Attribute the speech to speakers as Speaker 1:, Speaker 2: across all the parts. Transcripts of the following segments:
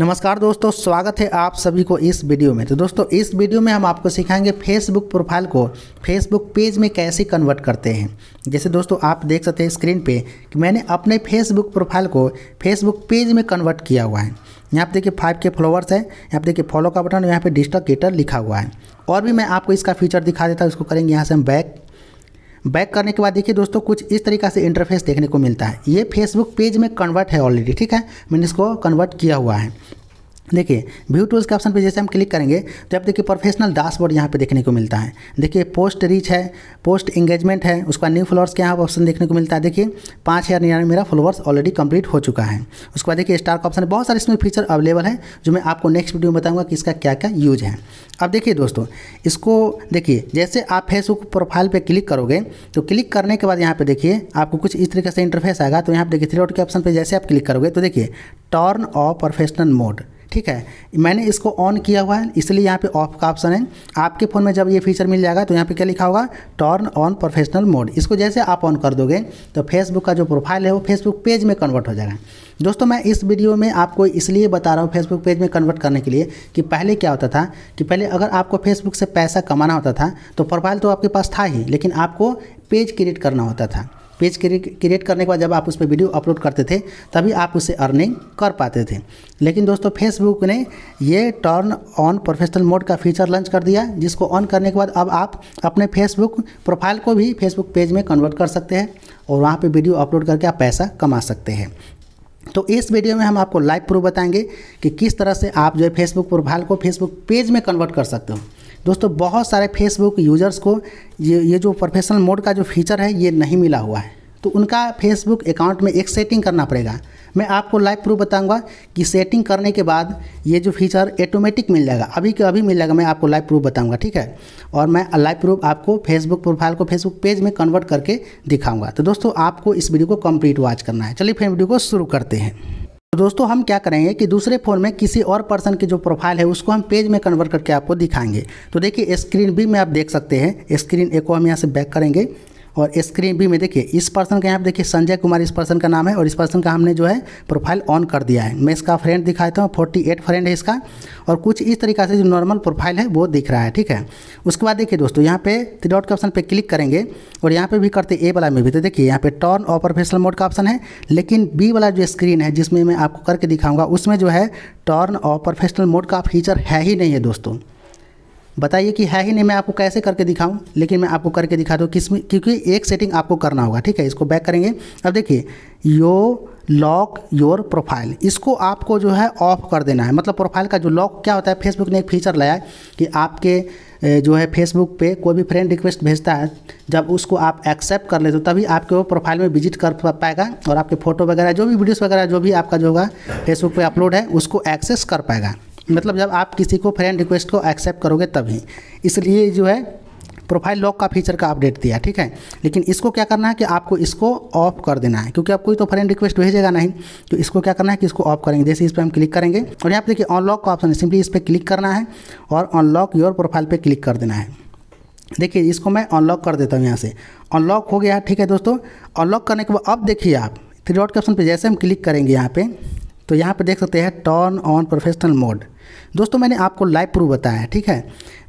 Speaker 1: नमस्कार दोस्तों स्वागत है आप सभी को इस वीडियो में तो दोस्तों इस वीडियो में हम आपको सिखाएंगे फेसबुक प्रोफाइल को फेसबुक पेज में कैसे कन्वर्ट करते हैं जैसे दोस्तों आप देख सकते हैं स्क्रीन पे कि मैंने अपने फेसबुक प्रोफाइल को फेसबुक पेज में कन्वर्ट किया हुआ है यहाँ पर देखिए फाइव के फॉलोअर्स है यहाँ पर देखिए फॉलो का बटन यहाँ पर डिस्टर्केटर लिखा हुआ है और भी मैं आपको इसका फीचर दिखा देता हूँ इसको करेंगे यहाँ से हम बैक बैक करने के बाद देखिए दोस्तों कुछ इस तरीका से इंटरफेस देखने को मिलता है ये फेसबुक पेज में कन्वर्ट है ऑलरेडी ठीक है मैंने इसको कन्वर्ट किया हुआ है देखिए व्यू टूल्स के ऑप्शन पे जैसे हम क्लिक करेंगे तो आप देखिए प्रोफेशनल डैशबोर्ड यहाँ पे देखने को मिलता है देखिए पोस्ट रीच है पोस्ट इंगेजमेंट है उसका न्यू फॉलोअर्स के यहाँ ऑप्शन देखने को मिलता है देखिए पाँच हज़ार निन्यानवे मेरा फॉलोअर्स ऑलरेडी कंप्लीट हो चुका है उसके बाद देखिए स्टार का ऑप्शन बहुत सारे इसमें फीचर अवेलेबल है जो मैं आपको नेक्स्ट वीडियो में बताऊँगा कि इसका क्या क्या यूज है अब देखिए दोस्तों इसको देखिए जैसे आप फेसबुक प्रोफाइल पर क्लिक करोगे तो क्लिक करने के बाद यहाँ पर देखिए आपको कुछ इस तरीके से इंटरफेस आएगा तो यहाँ पर देखिए थ्री डॉट के ऑप्शन पर जैसे आप क्लिक करोगे तो देखिए टर्न ऑफ प्रोफेशनल मोड ठीक है मैंने इसको ऑन किया हुआ है इसलिए यहाँ पे ऑफ का ऑप्शन है आपके फ़ोन में जब ये फीचर मिल जाएगा तो यहाँ पे क्या लिखा होगा टर्न ऑन प्रोफेशनल मोड इसको जैसे आप ऑन कर दोगे तो फेसबुक का जो प्रोफाइल है वो फेसबुक पेज में कन्वर्ट हो जाएगा दोस्तों मैं इस वीडियो में आपको इसलिए बता रहा हूँ फेसबुक पेज में कन्वर्ट करने के लिए कि पहले क्या होता था कि पहले अगर आपको फेसबुक से पैसा कमाना होता था तो प्रोफाइल तो आपके पास था ही लेकिन आपको पेज क्रिएट करना होता था पेज क्रिएट करने के बाद जब आप उस पर वीडियो अपलोड करते थे तभी आप उसे अर्निंग कर पाते थे लेकिन दोस्तों फेसबुक ने ये टर्न ऑन प्रोफेशनल मोड का फीचर लॉन्च कर दिया जिसको ऑन करने के बाद अब आप अपने फेसबुक प्रोफाइल को भी फेसबुक पेज में कन्वर्ट कर सकते हैं और वहाँ पर वीडियो अपलोड करके आप पैसा कमा सकते हैं तो इस वीडियो में हम आपको लाइव प्रूफ बताएंगे कि किस तरह से आप जो है फेसबुक प्रोफाइल को फेसबुक पेज में कन्वर्ट कर सकते हो दोस्तों बहुत सारे फेसबुक यूजर्स को ये ये जो प्रोफेशनल मोड का जो फीचर है ये नहीं मिला हुआ है तो उनका फेसबुक अकाउंट में एक सेटिंग करना पड़ेगा मैं आपको लाइव प्रूफ बताऊंगा कि सेटिंग करने के बाद ये जो फीचर ऑटोमेटिक मिल जाएगा अभी के अभी मिल जाएगा मैं आपको लाइव प्रूफ बताऊंगा ठीक है और मैं लाइव प्रूफ आपको फेसबुक प्रोफाइल को फेसबुक पेज में कन्वर्ट करके दिखाऊंगा तो दोस्तों आपको इस वीडियो को कंप्लीट वॉच करना है चलिए फिर वीडियो को शुरू करते हैं तो दोस्तों हम क्या करेंगे कि दूसरे फ़ोन में किसी और पर्सन की जो प्रोफाइल है उसको हम पेज में कन्वर्ट करके आपको दिखाएंगे तो देखिए स्क्रीन भी में आप देख सकते हैं स्क्रीन एक को हम यहाँ से बैक करेंगे और स्क्रीन भी में देखिए इस पर्सन का यहाँ पर देखिए संजय कुमार इस पर्सन का नाम है और इस पर्सन का हमने जो है प्रोफाइल ऑन कर दिया है मैं इसका फ्रेंड दिखाता हूँ फोर्टी एट फ्रेंड है इसका और कुछ इस तरीका से जो नॉर्मल प्रोफाइल है वो दिख रहा है ठीक है उसके बाद देखिए दोस्तों यहाँ पे थ्री डॉट के ऑप्शन पर क्लिक करेंगे और यहाँ पर भी करते ए वाला में भी तो देखिए यहाँ पर टर्न ऑफ प्रोफेशनल मोड का ऑप्शन है लेकिन बी वाला जो स्क्रीन है जिसमें मैं आपको करके दिखाऊंगा उसमें जो है टर्न ऑफ प्रोफेशनल मोड का फीचर है ही नहीं है दोस्तों बताइए कि है ही नहीं मैं आपको कैसे करके दिखाऊं लेकिन मैं आपको करके दिखा दूँ किसमें क्योंकि एक सेटिंग आपको करना होगा ठीक है इसको बैक करेंगे अब देखिए यो लॉक योर प्रोफाइल इसको आपको जो है ऑफ कर देना है मतलब प्रोफाइल का जो लॉक क्या होता है फेसबुक ने एक फीचर लाया कि आपके जो है फेसबुक पे कोई भी फ्रेंड रिक्वेस्ट भेजता है जब उसको आप एक्सेप्ट कर लेते हो तभी आपके वो प्रोफाइल में विजिट कर पाएगा और आपके फोटो वगैरह जो भी वीडियोस वगैरह जो भी आपका जो होगा फेसबुक पे अपलोड है उसको एक्सेस कर पाएगा मतलब जब आप किसी को फ्रेंड रिक्वेस्ट को एक्सेप्ट करोगे तभी इसलिए जो है प्रोफाइल लॉक का फीचर का अपडेट दिया ठीक है लेकिन इसको क्या करना है कि आपको इसको ऑफ कर देना है क्योंकि आप कोई तो फ्रेंड रिक्वेस्ट भेजेगा नहीं तो इसको क्या करना है कि इसको ऑफ करेंगे जैसे इस पर हम क्लिक करेंगे और यहाँ पर देखिए अनलॉक का ऑप्शन है सिंपली इस पर क्लिक करना है और अनलॉक योर प्रोफाइल पर क्लिक कर देना है देखिए इसको मैं अनलॉक कर देता हूँ यहाँ से अनलॉक हो गया ठीक है दोस्तों अनलॉक करने के बाद अब देखिए आप थ्री डॉट के ऑप्शन पर जैसे हम क्लिक करेंगे यहाँ पर तो यहाँ पर देख सकते हैं टर्न ऑन प्रोफेशनल मोड दोस्तों मैंने आपको लाइव प्रूफ बताया है ठीक है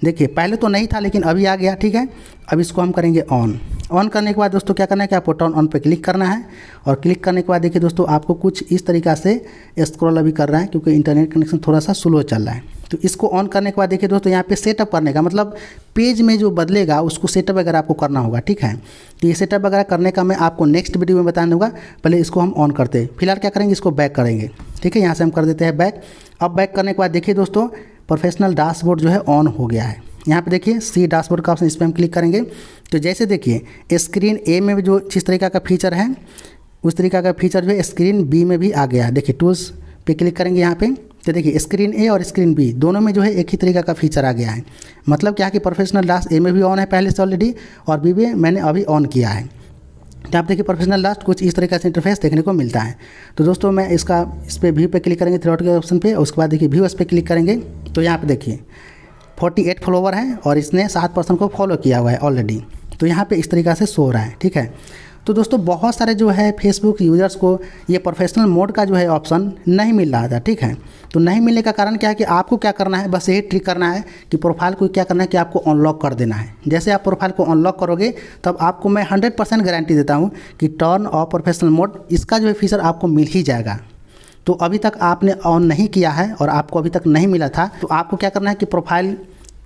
Speaker 1: देखिए पहले तो नहीं था लेकिन अभी आ गया ठीक है अब इसको हम करेंगे ऑन ऑन करने के बाद दोस्तों क्या करना है कि आपको टर्न ऑन पे क्लिक करना है और क्लिक करने के बाद देखिए दोस्तों आपको कुछ इस तरीका से स्क्रॉल अभी कर रहा है क्योंकि इंटरनेट कनेक्शन थोड़ा सा स्लो चल रहा है तो इसको ऑन करने के बाद देखिए दोस्तों यहाँ पे सेटअप करने का मतलब पेज में जो बदलेगा उसको सेटअप वगैरह आपको करना होगा ठीक है तो ये सेटअप वगैरह करने का मैं आपको नेक्स्ट वीडियो में बताने दूंगा पहले इसको हम ऑन करते हैं फिलहाल क्या करेंगे इसको बैक करेंगे ठीक है यहाँ से हम कर देते हैं बैक अब बैक करने के बाद देखिए दोस्तों प्रोफेशनल डैशबोर्ड जो है ऑन हो गया है यहाँ पे देखिए सी डैशबोर्ड का ऑप्शन इस पर हम क्लिक करेंगे तो जैसे देखिए स्क्रीन ए में जो जिस तरीका का फीचर है उस तरीका का फीचर जो है स्क्रीन बी में भी आ गया है देखिए टूल्स पे क्लिक करेंगे यहाँ पे तो देखिए स्क्रीन ए और स्क्रीन बी दोनों में जो है एक ही तरीका का फीचर आ गया है मतलब क्या कि प्रोफेशनल लास्ट ए में भी ऑन है पहले से ऑलरेडी और बी में मैंने अभी ऑन किया है तो आप देखिए प्रोफेशनल लास्ट कुछ इस तरीके से इंटरफेस देखने को मिलता है तो दोस्तों मैं इसका इस पर व्यू पे क्लिक करेंगे थ्रोट के ऑप्शन पे उसके बाद देखिए व्यू इस पर क्लिक करेंगे तो यहाँ पे देखिए 48 फॉलोवर है और इसने सात परसेंट को फॉलो किया हुआ है ऑलरेडी तो यहाँ पे इस तरीका से शो रहा है ठीक है तो दोस्तों बहुत सारे जो है फेसबुक यूज़र्स को ये प्रोफेशनल मोड का जो है ऑप्शन नहीं मिल रहा था ठीक है तो नहीं मिलने का कारण क्या है कि आपको क्या करना है बस यही ट्रिक करना है कि प्रोफाइल को क्या करना है कि आपको अनलॉक कर देना है जैसे आप प्रोफाइल को अनलॉक करोगे तब आपको मैं हंड्रेड परसेंट गारंटी देता हूँ कि टर्न ऑफ प्रोफेशनल मोड इसका जो है फीचर आपको मिल ही जाएगा तो अभी तक आपने ऑन नहीं किया है और आपको अभी तक नहीं मिला था तो आपको क्या करना है कि प्रोफाइल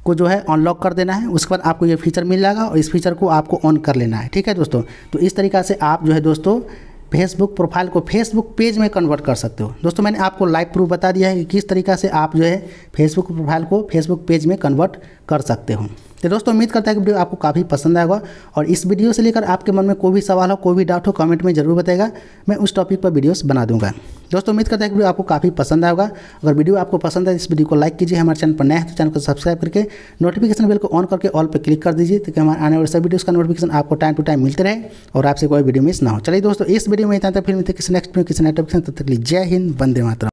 Speaker 1: को जो है अनलॉक कर देना है उसके बाद आपको ये फीचर मिल जाएगा और इस फीचर को आपको ऑन कर लेना है ठीक है दोस्तों तो इस तरीका से आप जो है दोस्तों फेसबुक प्रोफाइल को फेसबुक पेज में कन्वर्ट कर सकते हो दोस्तों मैंने आपको लाइव प्रूफ बता दिया है कि किस तरीका से आप जो है फेसबुक प्रोफाइल को फेसबुक पेज में कन्वर्ट कर सकते हो तो दोस्तों उम्मीद करता है कि वीडियो आपको काफ़ी पसंद आएगा और इस वीडियो से लेकर आपके मन में कोई भी सवाल हो कोई भी डाउट हो कमेंट में जरूर बताएगा मैं उस टॉपिक पर वीडियोज़ बना दूँगा दोस्तों उम्मीद करता है कि आपको काफ़ी पसंद आएगा अगर वीडियो आपको पसंद है इस वीडियो को लाइक कीजिए हमारे चैनल पर नए हैं तो चैनल को सब्सक्राइब करके नोटिफिकेशन बिल को ऑन करके ऑल पर क्लिक कर दीजिए ताकि हमारे आने वाले सभी वीडियोज़ का नोटिफिकेशन आपको टाइम टू टाइम मिलते रहे और आपसे कोई वीडियो मिस ना हो चलिए दोस्तों इस वीडियो में इतना फिर मिलते किसी नेक्स्ट में किसी नेटवर्क तब तक जय हिंद बंदे मातरम